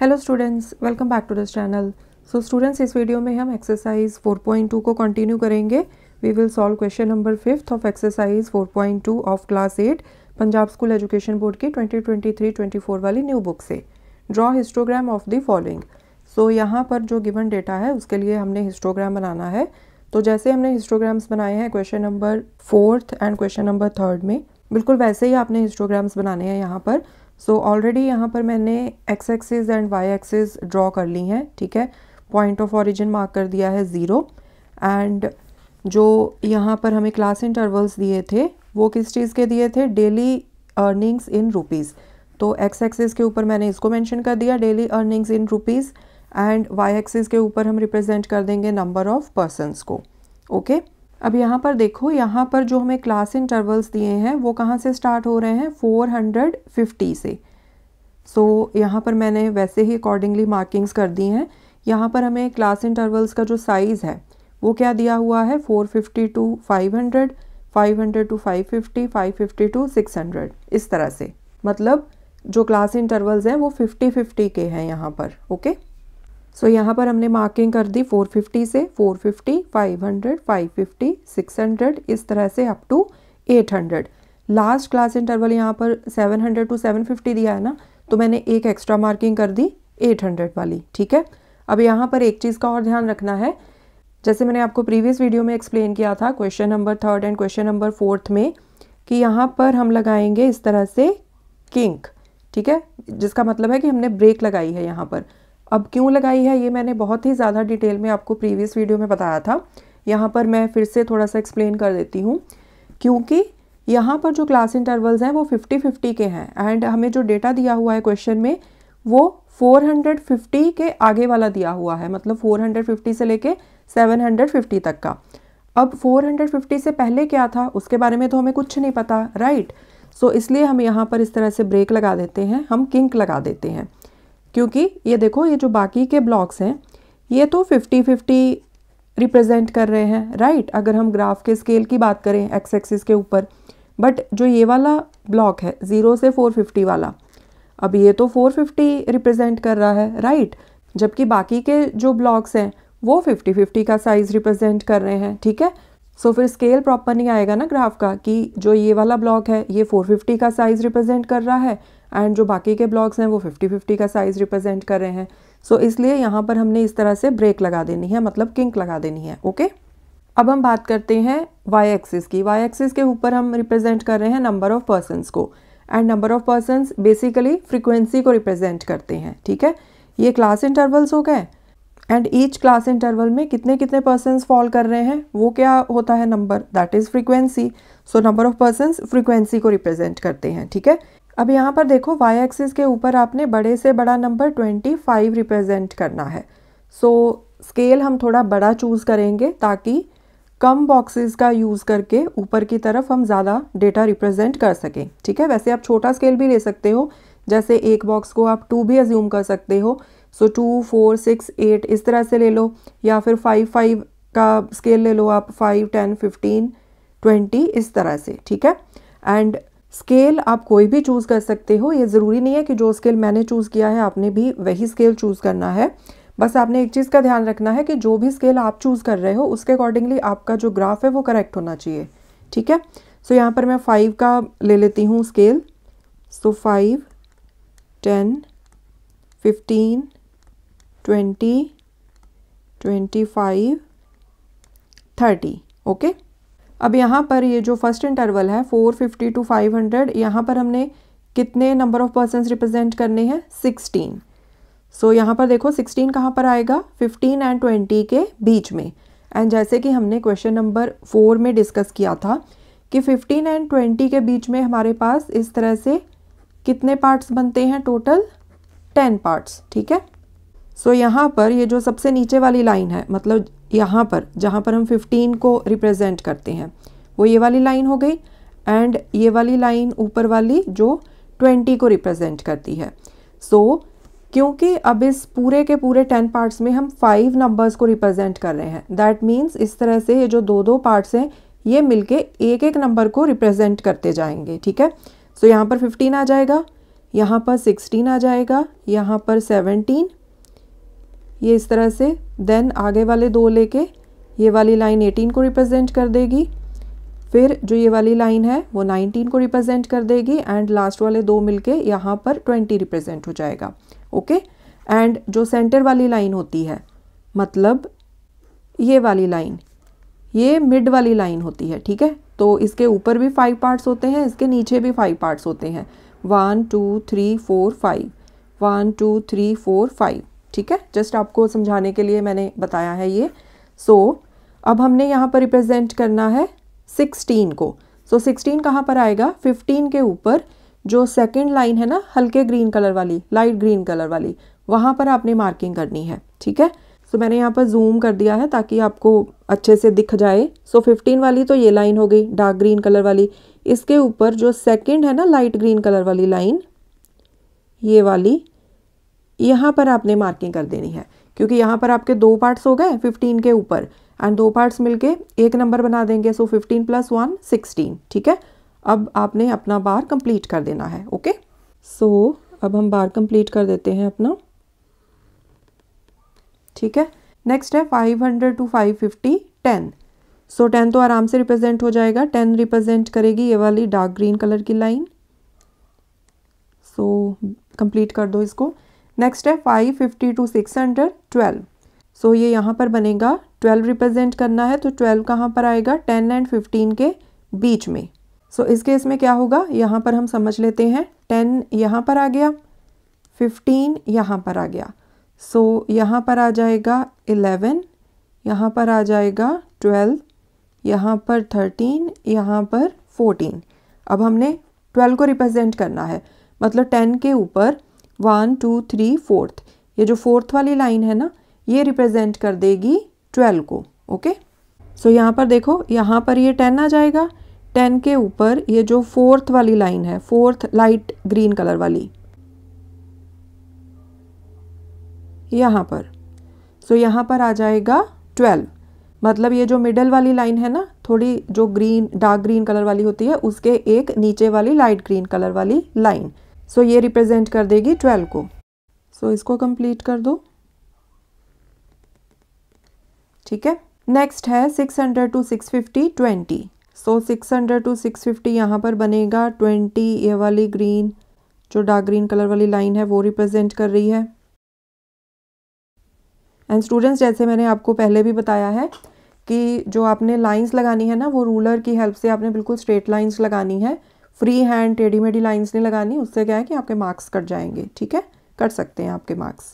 Hello students welcome back to this channel so students इस video में हम exercise 4.2 को कंटिन्यू करेंगे we will solve question number fifth of exercise 4.2 of class eight Punjab school education board की 2023-24 वाली new book से draw histogram of the following so यहाँ पर जो गिवन डेटा है उसके लिए हमने हिस्टोग्राम बनाना है तो जैसे हमने हिस्टोग्राम्स बनाए हैं question number fourth and question number third में बिल्कुल वैसे ही आपने हिस्टोग्राम्स बनाने हैं यहाँ पर सो ऑलरेडी यहाँ पर मैंने x axis and y axis draw कर ली हैं ठीक है पॉइंट ऑफ ऑरिजिन मार्क कर दिया है ज़ीरो एंड जो यहाँ पर हमें क्लास इंटरवल्स दिए थे वो किस चीज़ के दिए थे डेली अर्निंग्स इन रुपीज़ तो एक्स एक्सिस के ऊपर मैंने इसको मैंशन कर दिया daily earnings in rupees and y axis के ऊपर हम रिप्रेजेंट कर देंगे नंबर ऑफ पर्सनस को ओके okay? अब यहाँ पर देखो यहाँ पर जो हमें क्लास इंटरवल्स दिए हैं वो कहाँ से स्टार्ट हो रहे हैं 450 से सो so, यहाँ पर मैंने वैसे ही अकॉर्डिंगली मार्किंग्स कर दी हैं यहाँ पर हमें क्लास इंटरवल्स का जो साइज़ है वो क्या दिया हुआ है 450 टू 500, हंड्रेड टू 550, 550 टू 600 इस तरह से मतलब जो क्लास इंटरवल्स हैं वो 50-50 के हैं यहाँ पर ओके okay? सो so, यहाँ पर हमने मार्किंग कर दी 450 से 450, 500, 550, 600 इस तरह से up to 800 last class interval यहाँ पर 700 टू 750 दिया है ना तो मैंने एक एक्स्ट्रा मार्किंग कर दी 800 वाली ठीक है अब यहाँ पर एक चीज़ का और ध्यान रखना है जैसे मैंने आपको प्रीवियस वीडियो में एक्सप्लेन किया था question number third and question number fourth में कि यहाँ पर हम लगाएंगे इस तरह से किंक ठीक है जिसका मतलब है कि हमने ब्रेक लगाई है यहाँ पर अब क्यों लगाई है ये मैंने बहुत ही ज़्यादा डिटेल में आपको प्रीवियस वीडियो में बताया था यहाँ पर मैं फिर से थोड़ा सा एक्सप्लेन कर देती हूँ क्योंकि यहाँ पर जो क्लास इंटरवल्स हैं वो 50-50 के हैं एंड हमें जो डेटा दिया हुआ है क्वेश्चन में वो 450 के आगे वाला दिया हुआ है मतलब 450 से लेके 750 तक का अब 450 से पहले क्या था उसके बारे में तो हमें कुछ नहीं पता राइट right? सो so, इसलिए हम यहाँ पर इस तरह से ब्रेक लगा देते हैं हम किंक लगा देते हैं क्योंकि ये देखो ये जो बाकी के ब्लॉक्स हैं ये तो फिफ्टी फिफ्टी रिप्रेजेंट कर रहे हैं राइट अगर हम ग्राफ के स्केल की बात करें एक्स एक्सिस के ऊपर बट जो ये वाला ब्लॉक है ज़ीरो से फोर फिफ्टी वाला अब ये तो फोर फिफ्टी रिप्रेजेंट कर रहा है राइट जबकि बाकी के जो ब्लॉक्स हैं वो फिफ्टी फिफ्टी का साइज़ रिप्रेजेंट कर रहे हैं ठीक है सो so, फिर स्केल प्रॉपर नहीं आएगा ना ग्राफ का कि जो ये वाला ब्लॉक है ये 450 का साइज़ रिप्रेजेंट कर रहा है एंड जो बाकी के ब्लॉक्स हैं वो फिफ्टी फिफ्टी का साइज़ रिप्रेजेंट कर रहे हैं सो so, इसलिए यहाँ पर हमने इस तरह से ब्रेक लगा देनी है मतलब किंक लगा देनी है ओके okay? अब हम बात करते हैं वाई एक्सिस की वाई एक्सिस के ऊपर हम रिप्रेजेंट कर रहे हैं नंबर ऑफ़ पर्सनस को and number of persons basically frequency को रिप्रेजेंट करते हैं ठीक है ये क्लास इंटरवल्स हो गए एंड ईच क्लास इंटरवल में कितने कितने पर्सनस फॉल कर रहे हैं वो क्या होता है number that is frequency so number of persons frequency को रिप्रेजेंट करते हैं ठीक है अब यहाँ पर देखो y एक्सिस के ऊपर आपने बड़े से बड़ा नंबर 25 रिप्रेजेंट करना है सो so, स्केल हम थोड़ा बड़ा चूज़ करेंगे ताकि कम बॉक्सेस का यूज़ करके ऊपर की तरफ हम ज़्यादा डेटा रिप्रेजेंट कर सकें ठीक है वैसे आप छोटा स्केल भी ले सकते हो जैसे एक बॉक्स को आप टू भी एज्यूम कर सकते हो so two four six eight इस तरह से ले लो या फिर फाइव फाइव का स्केल ले लो आप फाइव टेन फिफ्टीन ट्वेंटी इस तरह से ठीक है एंड स्केल आप कोई भी चूज़ कर सकते हो ये ज़रूरी नहीं है कि जो स्केल मैंने चूज़ किया है आपने भी वही स्केल चूज़ करना है बस आपने एक चीज़ का ध्यान रखना है कि जो भी स्केल आप चूज़ कर रहे हो उसके अकॉर्डिंगली आपका जो ग्राफ है वो करेक्ट होना चाहिए ठीक है सो so, यहाँ पर मैं फाइव का ले लेती हूँ scale so five ten fifteen twenty twenty five thirty okay अब यहाँ पर ये जो फर्स्ट इंटरवल है 450 टू 500 हंड्रेड यहाँ पर हमने कितने नंबर ऑफ पर्सन रिप्रेजेंट करने हैं 16 सो so, यहाँ पर देखो 16 कहाँ पर आएगा 15 एंड 20 के बीच में एंड जैसे कि हमने क्वेश्चन नंबर फोर में डिस्कस किया था कि 15 एंड 20 के बीच में हमारे पास इस तरह से कितने पार्ट्स बनते हैं टोटल 10 पार्ट्स ठीक है सो so, यहाँ पर ये जो सबसे नीचे वाली लाइन है मतलब यहाँ पर जहाँ पर हम 15 को रिप्रेजेंट करते हैं वो ये वाली लाइन हो गई एंड ये वाली लाइन ऊपर वाली जो 20 को रिप्रेजेंट करती है सो so, क्योंकि अब इस पूरे के पूरे टेन पार्ट्स में हम फाइव नंबर्स को रिप्रेजेंट कर रहे हैं दैट मीन्स इस तरह से ये जो दो दो पार्ट्स हैं ये मिलके एक एक नंबर को रिप्रेजेंट करते जाएंगे ठीक है सो so, यहाँ पर फिफ्टीन आ जाएगा यहाँ पर सिक्सटीन आ जाएगा यहाँ पर ये इस तरह से देन आगे वाले दो लेके ये वाली लाइन 18 को रिप्रेजेंट कर देगी फिर जो ये वाली लाइन है वो 19 को रिप्रेजेंट कर देगी एंड लास्ट वाले दो मिलके यहाँ पर 20 रिप्रेजेंट हो जाएगा ओके एंड जो सेंटर वाली लाइन होती है मतलब ये वाली लाइन ये मिड वाली लाइन होती है ठीक है तो इसके ऊपर भी फाइव पार्ट्स होते हैं इसके नीचे भी फाइव पार्ट्स होते हैं one two three four five one two three four five ठीक है जस्ट आपको समझाने के लिए मैंने बताया है ये सो so, अब हमने यहाँ पर रिप्रेजेंट करना है सिक्सटीन को सो so, सिक्सटीन कहाँ पर आएगा फिफ्टीन के ऊपर जो सेकेंड लाइन है ना हल्के ग्रीन कलर वाली लाइट ग्रीन कलर वाली वहाँ पर आपने मार्किंग करनी है ठीक है सो so, मैंने यहाँ पर जूम कर दिया है ताकि आपको अच्छे से दिख जाए सो so, 15 वाली तो ये लाइन हो गई डार्क ग्रीन कलर वाली इसके ऊपर जो सेकेंड है ना लाइट ग्रीन कलर वाली लाइन ये वाली यहाँ पर आपने मार्किंग कर देनी है क्योंकि यहाँ पर आपके दो पार्ट्स हो गए फिफ्टीन के ऊपर एंड दो पार्ट्स मिलके एक नंबर बना देंगे so fifteen plus one sixteen ठीक है अब आपने अपना बार कंप्लीट कर देना है ओके सो so, अब हम बार कंप्लीट कर देते हैं अपना ठीक है नेक्स्ट है five hundred to five fifty ten so ten तो आराम से रिप्रेजेंट हो जाएगा टेन रिप्रेजेंट करेगी ये वाली डार्क ग्रीन कलर की लाइन सो so, कंप्लीट कर दो इसको नेक्स्ट है five fifty to six hundred twelve so ये यहाँ पर बनेगा ट्वेल्व रिप्रेजेंट करना है तो ट्वेल्व कहाँ पर आएगा टेन एंड फिफ्टीन के बीच में सो so, इस केस में क्या होगा यहाँ पर हम समझ लेते हैं टेन यहाँ पर आ गया फिफ्टीन यहाँ पर आ गया सो so, यहाँ पर आ जाएगा इलेवन यहाँ पर आ जाएगा ट्वेल्व यहाँ पर थर्टीन यहाँ पर फोर्टीन अब हमने ट्वेल्व को रिप्रेजेंट करना है मतलब टेन के ऊपर वन टू थ्री फोर्थ ये जो फोर्थ वाली लाइन है ना ये रिप्रेजेंट कर देगी ट्वेल्व को ओके सो so, यहाँ पर देखो यहाँ पर ये टेन आ जाएगा टेन के ऊपर ये जो फोर्थ वाली लाइन है फोर्थ लाइट ग्रीन कलर वाली यहाँ पर सो so, यहाँ पर आ जाएगा ट्वेल्व मतलब ये जो मिडल वाली लाइन है ना थोड़ी जो ग्रीन डार्क ग्रीन कलर वाली होती है उसके एक नीचे वाली लाइट ग्रीन कलर वाली लाइन सो ये रिप्रेजेंट कर देगी ट्वेल्व को सो so, इसको कंप्लीट कर दो ठीक है नेक्स्ट है six hundred to six fifty twenty so six hundred to six fifty यहाँ पर बनेगा ट्वेंटी ये वाली ग्रीन जो डार्क ग्रीन कलर वाली लाइन है वो रिप्रेजेंट कर रही है एंड स्टूडेंट्स जैसे मैंने आपको पहले भी बताया है कि जो आपने लाइंस लगानी है ना वो रूलर की हेल्प से आपने बिल्कुल स्ट्रेट लाइंस लगानी है फ्री हैंड टेढ़ी मेढ़ी लाइन्स नहीं लगानी उससे क्या है कि आपके मार्क्स कट जाएंगे ठीक है कट सकते हैं आपके मार्क्स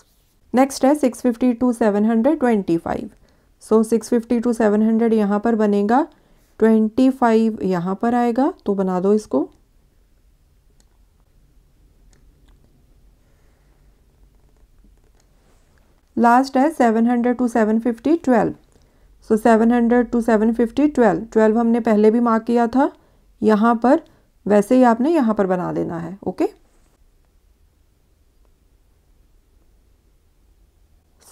नेक्स्ट है 650 fifty to seven hundred twenty five so six fifty to seven hundred यहाँ पर बनेगा ट्वेंटी फाइव यहाँ पर आएगा तो बना दो इसको लास्ट है seven hundred to seven fifty twelve so seven hundred to seven fifty twelve twelve हमने पहले भी मार्क किया था यहाँ पर वैसे ही आपने यहाँ पर बना लेना है ओके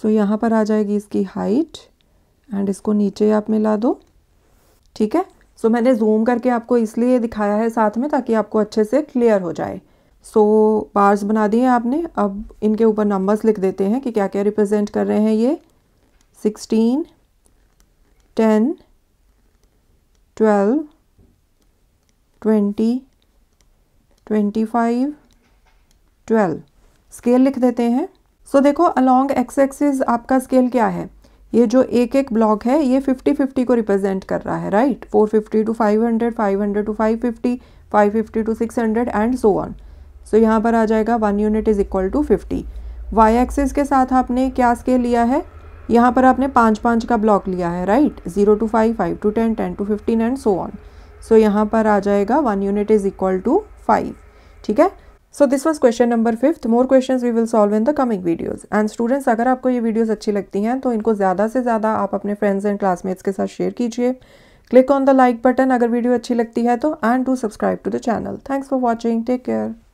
सो so, यहाँ पर आ जाएगी इसकी हाइट एंड इसको नीचे आप मिला दो ठीक है सो so, मैंने जूम करके आपको इसलिए दिखाया है साथ में ताकि आपको अच्छे से क्लियर हो जाए सो so, बार्स बना दिए आपने अब इनके ऊपर नंबर्स लिख देते हैं कि क्या क्या रिप्रेजेंट कर रहे हैं ये sixteen ten twelve twenty twenty five twelve scale लिख देते हैं सो so, देखो अलॉन्ग एक्स एक्सिस आपका स्केल क्या है ये जो एक एक ब्लॉक है ये फिफ्टी फिफ्टी को रिप्रेजेंट कर रहा है right four fifty to five hundred five hundred to five fifty five fifty to six hundred and so on so यहाँ पर आ जाएगा one unit is equal to fifty y axis के साथ आपने क्या स्केल लिया है यहाँ पर आपने पाँच पाँच का ब्लॉक लिया है right zero to five five to ten ten to fifteen and so on so यहाँ पर आ जाएगा one unit is equal to five ठीक है so this was question number fifth more question we will solve in the coming videos and students अगर आपको ये videos अच्छी लगती हैं तो इनको ज़्यादा से ज़्यादा आप अपने फ्रेंड्स एंड क्लासमेट्स के साथ शेयर कीजिए click on the like button अगर वीडियो अच्छी लगती है तो and to subscribe to the channel thanks for watching take care